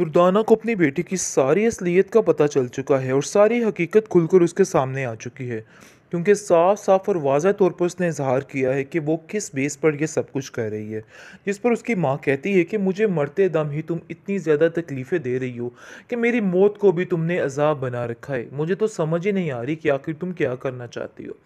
दुर्दाना को अपनी बेटी की सारी असलियत का पता चल चुका है और सारी हकीकत खुलकर उसके सामने आ चुकी है क्योंकि साफ साफ और वाजह तौर पर उसने इजहार किया है कि वो किस बेस पर यह सब कुछ कह रही है जिस पर उसकी माँ कहती है कि मुझे मरते दम ही तुम इतनी ज़्यादा तकलीफ़ें दे रही हो कि मेरी मौत को भी तुमने अजाब बना रखा है मुझे तो समझ ही नहीं आ रही कि आखिर तुम क्या करना चाहती हो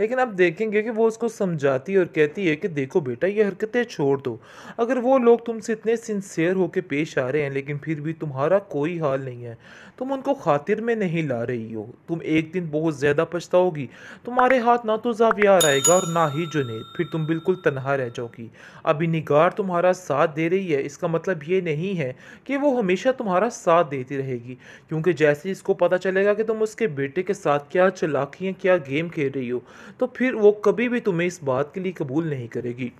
लेकिन आप देखेंगे कि वो उसको समझाती है और कहती है कि देखो बेटा ये हरकतें छोड़ दो अगर वो लोग तुमसे इतने सिंसेयर होकर पेश आ रहे हैं लेकिन फिर भी तुम्हारा कोई हाल नहीं है तुम उनको खातिर में नहीं ला रही हो तुम एक दिन बहुत ज़्यादा पछताओगी तुम्हारे हाथ ना तो जाव्यार आएगा और ना ही जुनेद फिर तुम बिल्कुल तनहा रह जाओगी अभी निगार तुम्हारा साथ दे रही है इसका मतलब ये नहीं है कि वो हमेशा तुम्हारा साथ देती रहेगी क्योंकि जैसे इसको पता चलेगा कि तुम उसके बेटे के साथ क्या चलाकी क्या गेम खेल रही हो तो फिर वो कभी भी तुम्हें इस बात के लिए कबूल नहीं करेगी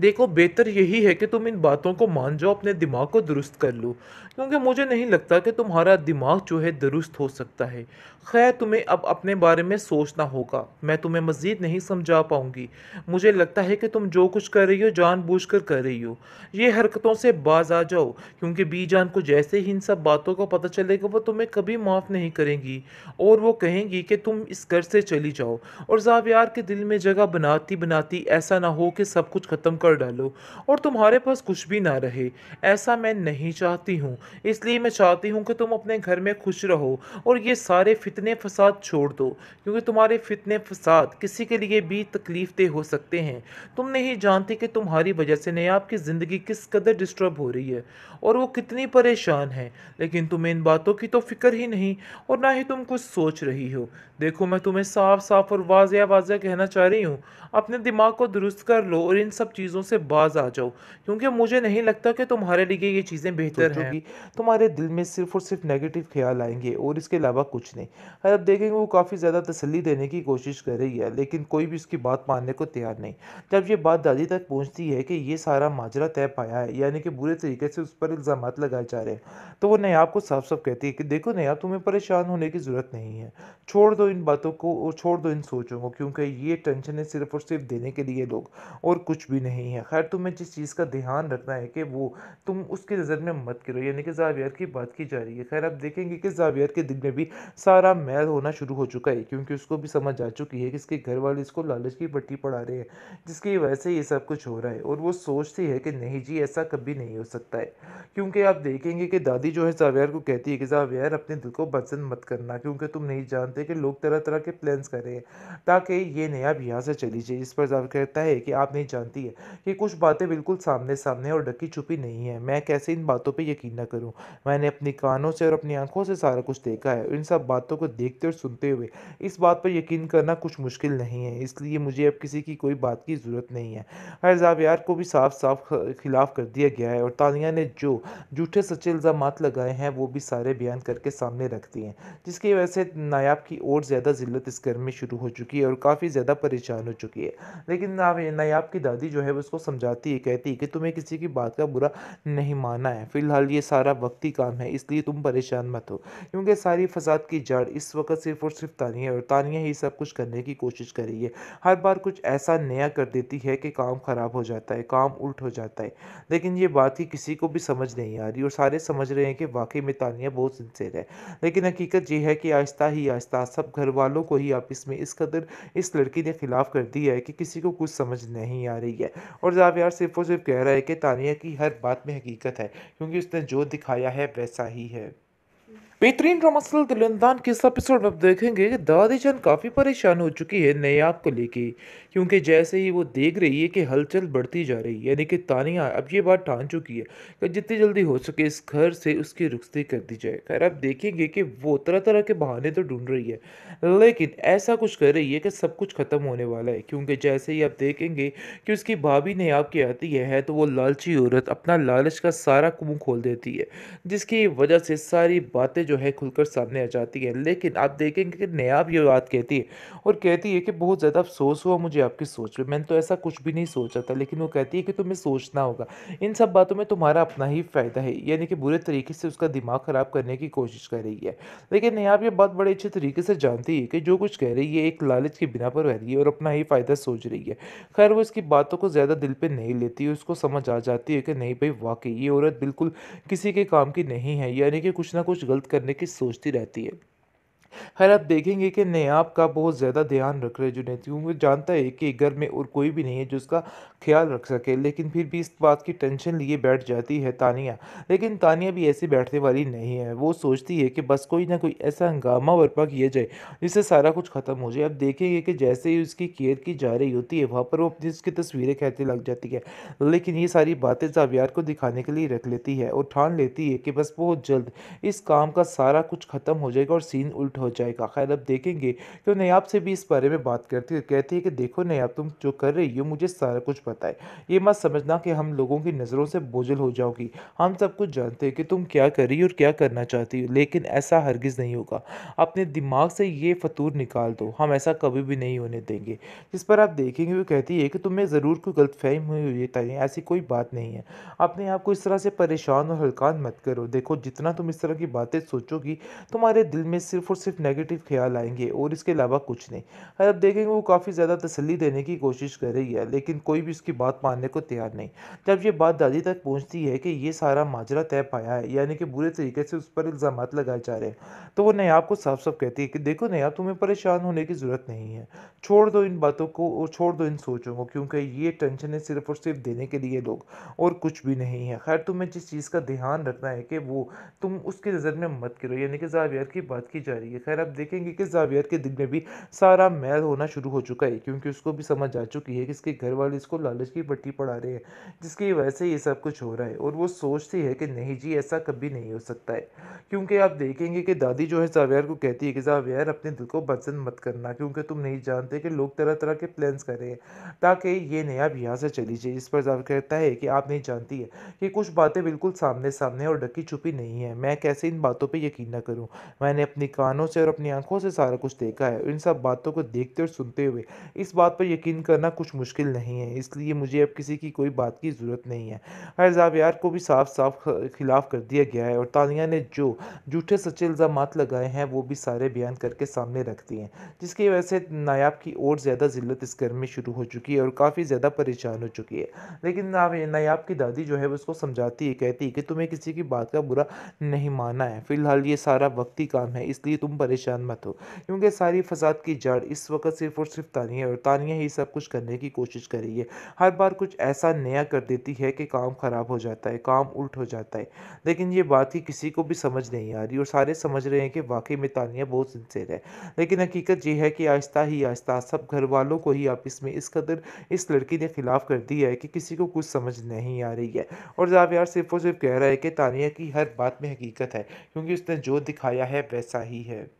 देखो बेहतर यही है कि तुम इन बातों को मान जाओ अपने दिमाग को दुरुस्त कर लो क्योंकि मुझे नहीं लगता कि तुम्हारा दिमाग जो है दुरुस्त हो सकता है खैर तुम्हें अब अपने बारे में सोचना होगा मैं तुम्हें मज़ीद नहीं समझा पाऊँगी मुझे लगता है कि तुम जो कुछ कर रही हो कर कर रही हो ये हरकतों से बाज आ जाओ क्योंकि बी जान को जैसे ही इन सब बातों का पता चलेगा वो तुम्हें कभी माफ़ नहीं करेंगी और वो कहेंगी कि तुम इस घर से चली जाओ और जावियार के दिल में जगह बनाती बनाती ऐसा ना हो कि सब कुछ ख़त्म कर कर डालो और तुम्हारे पास कुछ भी ना रहे ऐसा मैं नहीं चाहती हूँ इसलिए मैं चाहती हूँ कि तुम अपने घर में खुश रहो और ये सारे फितने फसाद छोड़ दो क्योंकि तुम्हारे फितने फसाद किसी के लिए भी तकलीफ दे हो सकते हैं तुम नहीं जानते कि तुम्हारी वजह से नया आपकी ज़िंदगी किस कदर डिस्टर्ब हो रही है और वो कितनी परेशान है लेकिन तुम्हें इन बातों की तो फिक्र ही नहीं और ना ही तुम कुछ सोच रही हो देखो मैं तुम्हें साफ साफ और वाजह वाजिया कहना चाह रही हूँ अपने दिमाग को दुरुस्त कर लो और इन सब चीज़ों चीज़ों से बाज आ जाओ क्योंकि मुझे नहीं लगता कि तुम्हारे लिए ये चीज़ें बेहतर होगी तुम्हारे दिल में सिर्फ और सिर्फ नेगेटिव ख्याल आएंगे और इसके अलावा कुछ नहीं अगर आप देखेंगे वो काफ़ी ज़्यादा तसली देने की कोशिश कर रही है लेकिन कोई भी उसकी बात मानने को तैयार नहीं जब ये बात दादी तक पहुँचती है कि ये सारा माजरा तय पाया है यानी कि बुरे तरीके से उस पर इल्ज़ाम लगाए जा रहे हैं तो वो नयाब को साफ साफ कहती है कि देखो नयाब तुम्हें परेशान होने की ज़रूरत नहीं है छोड़ दो इन बातों को और छोड़ दो इन सोचों को क्योंकि ये टेंशन है सिर्फ और सिर्फ देने के लिए लोग और कुछ भी नहीं नहीं है खैर तुम्हें जिस चीज़ का ध्यान रखना है कि वो तुम उसके नज़र में मत करो यानी कि जावियर की बात की जा रही है खैर आप देखेंगे कि जावियर के दिल में भी सारा मैल होना शुरू हो चुका है क्योंकि उसको भी समझ आ चुकी है कि इसके घर वाले इसको लालच की पट्टी पढ़ा रहे हैं जिसकी वजह से ये सब कुछ हो रहा है और वो सोचती है कि नहीं जी ऐसा कभी नहीं हो सकता है क्योंकि आप देखेंगे कि दादी जो है जावियर को कहती है कि जावियर अपने दिल को बदसन मत करना क्योंकि तुम नहीं जानते कि लोग तरह तरह के प्लान्स कर रहे हैं ताकि ये नयाब यहाँ से चली जाए इस पर जावियर कहता है कि आप नहीं जानती है कि कुछ बातें बिल्कुल सामने सामने और ढकी छुपी नहीं है मैं कैसे इन बातों पर यकीन न करूँ मैंने अपनी कानों से और अपनी आंखों से सारा कुछ देखा है इन सब बातों को देखते और सुनते हुए इस बात पर यकीन करना कुछ मुश्किल नहीं है इसलिए मुझे अब किसी की कोई बात की ज़रूरत नहीं है हर जावियार को भी साफ साफ खिलाफ कर दिया गया है और तानिया ने जो जूठे सच्चे इल्ज़ाम लगाए हैं वो भी सारे बयान करके सामने रख दिए हैं जिसकी वजह से नायाब की और ज़्यादा जिल्लत इस घर में शुरू हो चुकी है और काफ़ी ज़्यादा परेशान हो चुकी है लेकिन नायाब की दादी जो है उसको समझाती है कहती है कि तुम्हें किसी की बात का बुरा नहीं माना है फिलहाल ये सारा वक्त काम है इसलिए तुम परेशान मत हो क्योंकि सारी फसाद की जड़ इस वक्त सिर्फ और सिर्फ तानिया और तानिया ही सब कुछ करने की कोशिश कर रही है हर बार कुछ ऐसा नया कर देती है कि काम ख़राब हो जाता है काम उल्ट हो जाता है लेकिन ये बात की किसी को भी समझ नहीं आ रही और सारे समझ रहे हैं कि वाकई में तानिया बहुत सिंसेर है लेकिन हकीकत यह है कि आहिस्ता ही आहिस्ता सब घर वालों को ही आपस में इस कदर इस लड़की ने ख़िलाफ़ कर दिया है कि किसी को कुछ समझ नहीं आ रही है और जावियार सिर्फ और सिर्फ कह रहा है कि तानिया की हर बात में हकीकत है क्योंकि उसने जो दिखाया है वैसा ही है बेहतरीन ड्रामा सीरियल दुल्हनदान के इस एपिसोड में आप देखेंगे कि दादी जान काफ़ी परेशान हो चुकी है नए आप को लेके क्योंकि जैसे ही वो देख रही है कि हलचल बढ़ती जा रही है यानी कि तानिया अब ये बात ठान चुकी है कि जितनी जल्दी हो सके इस घर से उसकी रुखती कर दी जाए खैर आप देखेंगे कि वो तरह तरह के बहाने तो ढूंढ रही है लेकिन ऐसा कुछ कर रही है कि सब कुछ ख़त्म होने वाला है क्योंकि जैसे ही आप देखेंगे कि उसकी भाभी नयाब की आती है तो वो लालची औरत अपना लालच का सारा कुंभ खोल देती है जिसकी वजह से सारी बातें जो है खुलकर सामने आ जाती है लेकिन आप देखेंगे कि नयाब ये बात कहती है और कहती है कि बहुत ज़्यादा अफसोस हुआ मुझे आपकी सोच में मैंने तो ऐसा कुछ भी नहीं सोचा था लेकिन वो कहती है कि तुम्हें सोचना होगा इन सब बातों में तुम्हारा अपना ही फ़ायदा है यानी कि बुरे तरीके से उसका दिमाग ख़राब करने की कोशिश कर रही है लेकिन नयाब ये बात बड़े अच्छे तरीके से जानती है कि जो कुछ कह रही है एक लालच के बिना पर रह रही है और अपना ही फ़ायदा सोच रही है खैर वो इसकी बातों को ज़्यादा दिल पर नहीं लेती उसको समझ आ जाती है कि नहीं भाई वाकई ये औरत बिल्कुल किसी के काम की नहीं है यानी कि कुछ ना कुछ गलत कर करने की सोचती रहती है खैर आप देखेंगे कि नेहाब का बहुत ज़्यादा ध्यान रख रहे जो नहीं क्योंकि जानता है कि घर में और कोई भी नहीं है जो उसका ख्याल रख सके लेकिन फिर भी इस बात की टेंशन लिए बैठ जाती है तानिया लेकिन तानिया भी ऐसी बैठने वाली नहीं है वो सोचती है कि बस कोई ना कोई ऐसा हंगामा बर्पा किया जाए जिससे सारा कुछ ख़त्म हो जाए अब देखेंगे कि जैसे ही उसकी केयर की जा रही होती है वहाँ पर वो अपनी उसकी तस्वीरें कहते लग जाती है लेकिन ये सारी बातें जावियार को दिखाने के लिए रख लेती है और ठान लेती है कि बस बहुत जल्द इस काम का सारा कुछ ख़त्म हो जाएगा और सीन उल्ट हो जाएगा खैर अब देखेंगे तो नयाब से भी इस बारे में बात करती है कहती है कि देखो नयाब तुम जो कर रही हो मुझे सारा कुछ पता है ये मत समझना कि हम लोगों की नज़रों से बोझल हो जाओगी हम सब कुछ जानते हैं कि तुम क्या कर रही हो और क्या करना चाहती हो लेकिन ऐसा हरगिज़ नहीं होगा अपने दिमाग से ये फतूर निकाल दो हम ऐसा कभी भी नहीं होने देंगे जिस पर आप देखेंगे वो कहती है कि तुम्हें ज़रूर कोई गलत फहम हुई हुई है ऐसी कोई बात नहीं है अपने आप को इस तरह से परेशान और हलकान मत करो देखो जितना तुम इस तरह की बातें सोचोगी तुम्हारे दिल में सिर्फ और सिर्फ नेगेटिव ख्याल आएंगे और इसके अलावा कुछ नहीं अगर आप देखेंगे वो काफ़ी ज़्यादा तसली देने की कोशिश कर रही है लेकिन कोई भी उसकी बात मानने को तैयार नहीं जब ये बात दादी तक पहुँचती है कि ये सारा माजरा तय पाया है यानी कि बुरे तरीके से उस पर इल्ज़ाम लगाए जा रहे हैं तो वो नयाब को साफ साफ कहती है कि देखो नयाब तुम्हें परेशान होने की ज़रूरत नहीं है छोड़ दो इन बातों को और छोड़ दो इन सोचों को क्योंकि ये टेंशन है सिर्फ और सिर्फ देने के लिए लोग और कुछ भी नहीं है खैर तुम्हें जिस चीज़ का ध्यान रखना है कि वो तुम उसकी नज़र में मत करो यानी कि जावियर की बात की जा रही है खैर अब देखेंगे कि जावियर के दिल में भी सारा मैल होना शुरू हो चुका है क्योंकि उसको भी समझ आ चुकी है कि इसके घर वाले इसको लालच की पट्टी पढ़ा रहे हैं जिसकी वजह से ये सब कुछ हो रहा है और वो सोचती है कि नहीं जी ऐसा कभी नहीं हो सकता है क्योंकि आप देखेंगे कि दादी जो है जावियर को कहती है कि जावियर अपने दिल को बदसन मत करना क्योंकि तुम नहीं जानते कि लोग तरह तरह के प्लान कर रहे हैं ताकि ये नया अब यहाँ से चली जाए इस पर जावेद कहता है कि आप नहीं जानती है कि कुछ बातें बिल्कुल सामने सामने और डकी छुपी नहीं है मैं कैसे इन बातों पर यकीन न करूँ मैंने अपनी कानों से और अपनी आंखों से सारा कुछ देखा है इन सब बातों को देखते और सुनते हुए इस बात पर यकीन करना कुछ मुश्किल नहीं है इसलिए मुझे अब किसी की कोई बात की ज़रूरत नहीं है हर जावियार को भी साफ साफ खिलाफ कर दिया गया है और तानिया ने जो झूठे सच्चे इल्ज़ाम लगाए हैं वो भी सारे बयान करके सामने रख दिए हैं जिसकी वजह से नायाब की और ज़्यादा जिल्लत इस घर में शुरू हो चुकी है और काफ़ी ज़्यादा परेशान हो चुकी है लेकिन नायाब की दादी जो है उसको समझाती है कहती है कि तुम्हें किसी की बात का बुरा नहीं माना है फ़िलहाल ये सारा वक्ती काम है इसलिए तुम पर परेशान मत हो क्योंकि सारी फसाद की जड़ इस वक्त सिर्फ और सिर्फ तानिया और तानिया ही सब कुछ करने की कोशिश कर रही है हर बार कुछ ऐसा नया कर देती है कि काम ख़राब हो जाता है काम उल्ट हो जाता है लेकिन ये बात ही किसी को भी समझ नहीं आ रही और सारे समझ रहे हैं कि वाकई में तानिया बहुत सिंसेर है लेकिन हकीकत यह है कि आहिस्ता ही आहिस्ता सब घर वालों को ही आपस में इस कदर इस लड़की ने खिलाफ कर दिया है कि किसी को कुछ समझ नहीं आ रही है और जावियार सिर्फ और सिर्फ कह रहा है कि तानिया की हर बात में हकीकत है क्योंकि उसने जो दिखाया है वैसा ही है